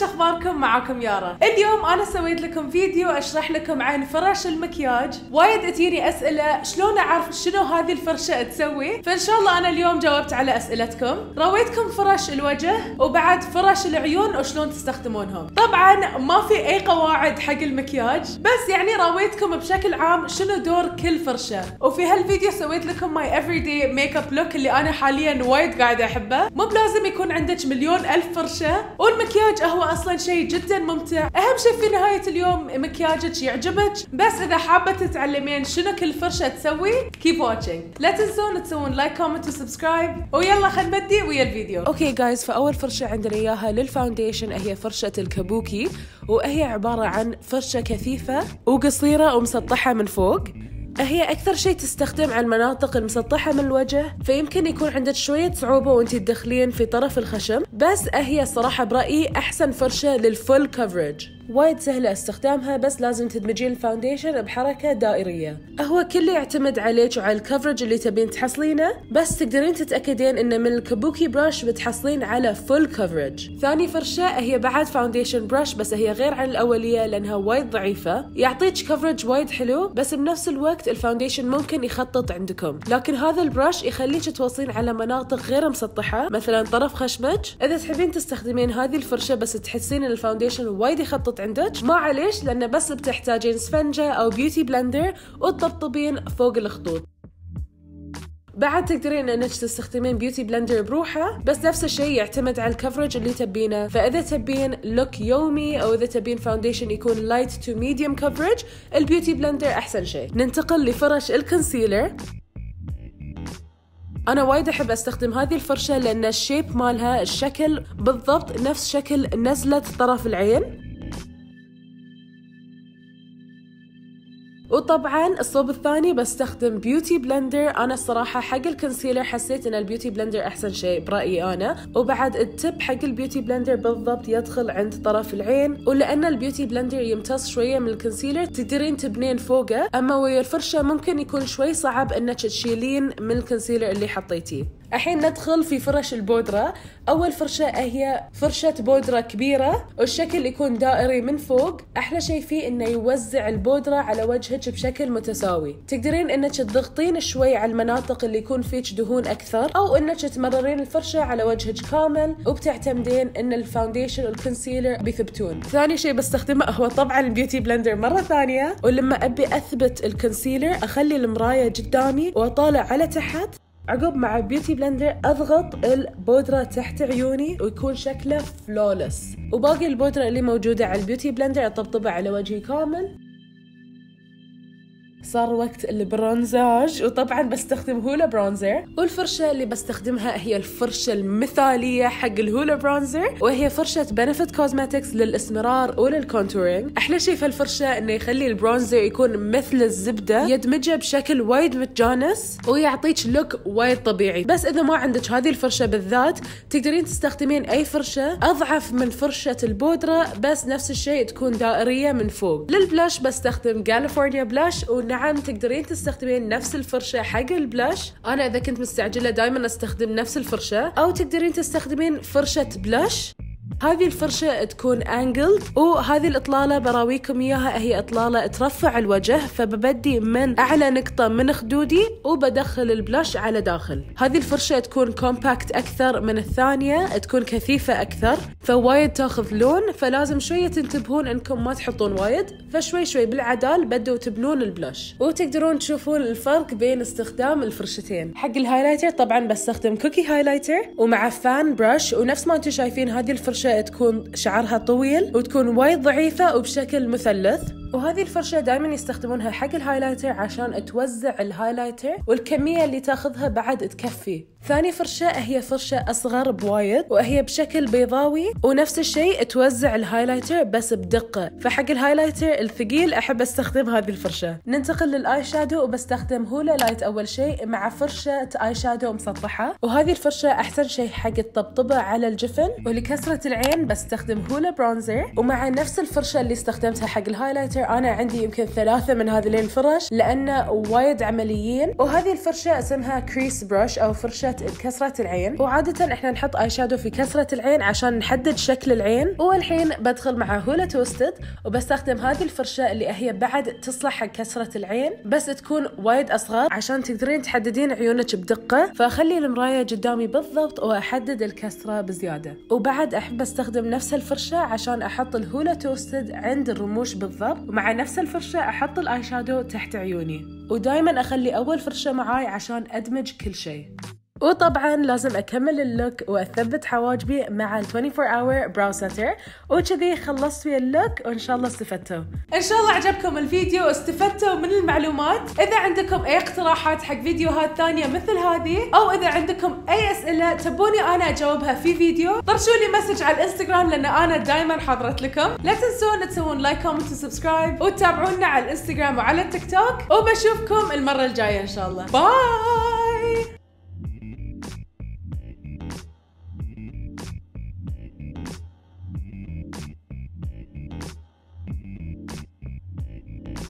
شو اخباركم معاكم يارا اليوم انا سويت لكم فيديو اشرح لكم عن فرش المكياج وايد اتيني اسئله شلون اعرف شنو هذه الفرشه تسوي فان شاء الله انا اليوم جاوبت على اسئلتكم رويتكم فرش الوجه وبعد فرش العيون وشلون تستخدمونهم طبعا ما في اي قواعد حق المكياج بس يعني رويتكم بشكل عام شنو دور كل فرشه وفي هالفيديو سويت لكم ماي افري ميك اب لوك اللي انا حاليا وايد قاعده احبه مو بلازم يكون عندك مليون الف فرشه والمكياج هو اصلا شيء جدا ممتع اهم شيء في نهايه اليوم مكياجك يعجبك بس اذا حابه تتعلمين شنو كل فرشه تسوي كيب واتشينج لا تنسون تسوون لايك كومنت وسبسكرايب ويلا خلينا نبدي ويا الفيديو اوكي جايز فاول فرشه عندنا اياها للفاونديشن هي فرشه الكابوكي وهي عباره عن فرشه كثيفه وقصيره ومسطحه من فوق هي أكثر شيء تستخدم على المناطق المسطحة من الوجه فيمكن يكون عندك شوية صعوبة وانت تدخلين في طرف الخشم بس هي الصراحة برأيي أحسن فرشة للفول كفرج وايد سهلة استخدامها بس لازم تدمجين الفاونديشن بحركة دائرية هو كل يعتمد عليك وعلى الكفرج اللي تبين تحصلينه بس تقدرين تتأكدين إن من الكابوكي براش بتحصلين على فول كفرج ثاني فرشة هي بعد فاونديشن براش بس هي غير عن الأولية لأنها وايد ضعيفة يعطيك كفرج وايد حلو بس بنفس الوقت الفاونديشن ممكن يخطط عندكم لكن هذا البراش يخليك توصلين على مناطق غير مسطحة مثلا طرف خشمك اذا تحبين تستخدمين هذه الفرشه بس تحسين ان الفاونديشن وايد يخطط عندك ما عليش لانه بس بتحتاجين سفنجه او بيوتي بلندر وتطبطبين فوق الخطوط بعد تقدرين انك تستخدمين بيوتي بلندر بروحه بس نفس الشيء يعتمد على الكفرج اللي تبينه فاذا تبين لوك يومي او اذا تبين فاونديشن يكون لايت تو ميديوم كفرج البيوتي بلندر احسن شيء ننتقل لفرش الكونسيلر انا وايد احب استخدم هذه الفرشه لان الشيب مالها الشكل بالضبط نفس شكل نزله طرف العين وطبعا الصوب الثاني بستخدم بيوتي بلندر انا الصراحه حق الكونسيلر حسيت ان البيوتي بلندر احسن شيء برايي انا وبعد التب حق البيوتي بلندر بالضبط يدخل عند طرف العين ولان البيوتي بلندر يمتص شويه من الكونسيلر تقدرين تبنين فوقه اما ويا الفرشه ممكن يكون شوي صعب انك تشيلين من الكونسيلر اللي حطيتيه الحين ندخل في فرش البودرة أول فرشة هي فرشة بودرة كبيرة والشكل يكون دائري من فوق أحلى شيء فيه إنه يوزع البودرة على وجهك بشكل متساوي تقدرين انك تضغطين شوي على المناطق اللي يكون فيك دهون اكثر او انك تمررين الفرشه على وجهك كامل وبتعتمدين ان الفاونديشن والكونسيلر بيثبتون ثاني شيء بستخدمه هو طبعا البيوتي بلندر مره ثانيه ولما ابي اثبت الكونسيلر اخلي المرايه قدامي واطالع على تحت عقب مع بيوتي بلندر اضغط البودره تحت عيوني ويكون شكله فلولس وباقي البودره اللي موجوده على البيوتي بلندر اطبطبها على وجهي كامل صار وقت البرونزاج وطبعا بستخدم هولا برونزر والفرشة اللي بستخدمها هي الفرشة المثالية حق الهولا برونزر وهي فرشة بنفيت كوزماتكس للإسمرار وللكونتورينج أحلى شيء في الفرشة إنه يخلي البرونزر يكون مثل الزبدة يدمجه بشكل وايد متجانس ويعطيك لوك وايد طبيعي بس إذا ما عندك هذه الفرشة بالذات تقدرين تستخدمين أي فرشة أضعف من فرشة البودرة بس نفس الشيء تكون دائرية من فوق للبلاش بستخدم كاليفورنيا بلاش ونعم نعم تقدرين تستخدمين نفس الفرشه حق البلاش انا اذا كنت مستعجله دائما استخدم نفس الفرشه او تقدرين تستخدمين فرشه بلاش هذه الفرشة تكون انجلد وهذه الاطلالة براويكم اياها هي اطلالة ترفع الوجه فببدي من اعلى نقطة من خدودي وبدخل البلاش على داخل هذه الفرشة تكون كومباكت اكثر من الثانية تكون كثيفة اكثر فوايد تاخذ لون فلازم شوية تنتبهون انكم ما تحطون وايد فشوي شوي بالعدال بدوا تبنون البلاش وتقدرون تشوفون الفرق بين استخدام الفرشتين حق الهايلايتر طبعا بستخدم كوكي هايلايتر ومع فان برش ونفس ما انتم شايفين هذه الفرشة تكون شعرها طويل وتكون وايد ضعيفة وبشكل مثلث وهذه الفرشه دائما يستخدمونها حق الهايلايتر عشان توزع الهايلايتر والكميه اللي تاخذها بعد تكفي ثاني فرشه هي فرشه اصغر بوايد وهي بشكل بيضاوي ونفس الشيء توزع الهايلايتر بس بدقه فحق الهايلايتر الثقيل احب استخدم هذه الفرشه ننتقل للاي شادو وبستخدم هولا لايت اول شيء مع فرشه اي شادو مسطحه وهذه الفرشه احسن شيء حق الطبطبه على الجفن ولكسره العين بستخدم هولا برونزر ومع نفس الفرشه اللي استخدمتها حق الهايلايتر الفرشة أنا عندي يمكن ثلاثة من هذين الفرش لأن وايد عمليين وهذه الفرشة اسمها كريس برش أو فرشة كسرة العين وعادة إحنا نحط آي شادو في كسرة العين عشان نحدد شكل العين والحين بدخل مع هولا توستد وبستخدم هذه الفرشة اللي هي بعد تصلح حق كسرة العين بس تكون وايد أصغر عشان تقدرين تحددين عيونك بدقة فأخلي المراية قدامي بالضبط وأحدد الكسرة بزيادة وبعد أحب أستخدم نفس الفرشة عشان أحط الهولا توستد عند الرموش بالضبط ومع نفس الفرشة أحط الآي شادو تحت عيوني ودايما أخلي أول فرشة معاي عشان أدمج كل شيء وطبعا لازم اكمل اللوك واثبت حواجبي مع ال 24 hour brow setter وكذي خلصت ويا اللوك وان شاء الله استفدتوا ان شاء الله عجبكم الفيديو واستفدتوا من المعلومات اذا عندكم اي اقتراحات حق فيديوهات ثانيه مثل هذه او اذا عندكم اي اسئله تبوني انا اجاوبها في فيديو طرشوا لي مسج على الانستغرام لان انا دائما حاضرت لكم لا تنسون تسوون لايك كومنت وسبسكرايب وتتابعونا على الانستغرام وعلى التيك توك وبشوفكم المره الجايه ان شاء الله باي